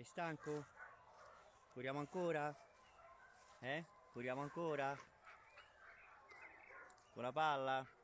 Sei stanco? Curiamo ancora? Eh? Curiamo ancora? Con la palla?